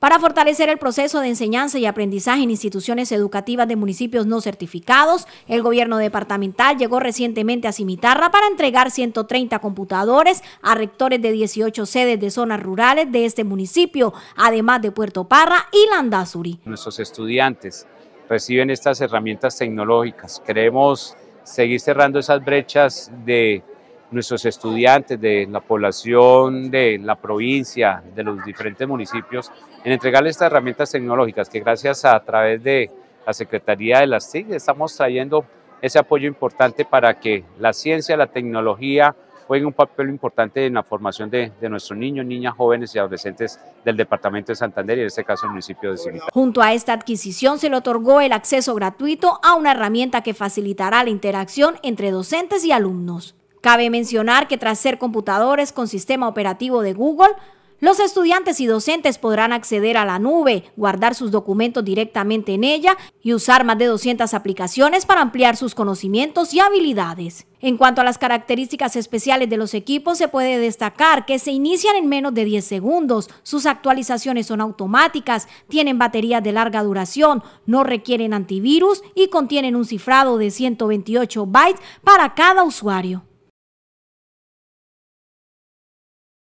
para fortalecer el proceso de enseñanza y aprendizaje en instituciones educativas de municipios no certificados, el gobierno departamental llegó recientemente a Cimitarra para entregar 130 computadores a rectores de 18 sedes de zonas rurales de este municipio, además de Puerto Parra y Landazuri. Nuestros estudiantes reciben estas herramientas tecnológicas. Queremos seguir cerrando esas brechas de nuestros estudiantes de la población de la provincia, de los diferentes municipios, en entregarles estas herramientas tecnológicas que gracias a, través de la Secretaría de las TIC estamos trayendo ese apoyo importante para que la ciencia, la tecnología jueguen un papel importante en la formación de, nuestros niños, niñas, jóvenes y adolescentes del Departamento de Santander y en este caso el municipio de Civita. Junto a esta adquisición se le otorgó el acceso gratuito a una herramienta que facilitará la interacción entre docentes y alumnos. Cabe mencionar que tras ser computadores con sistema operativo de Google, los estudiantes y docentes podrán acceder a la nube, guardar sus documentos directamente en ella y usar más de 200 aplicaciones para ampliar sus conocimientos y habilidades. En cuanto a las características especiales de los equipos, se puede destacar que se inician en menos de 10 segundos, sus actualizaciones son automáticas, tienen baterías de larga duración, no requieren antivirus y contienen un cifrado de 128 bytes para cada usuario.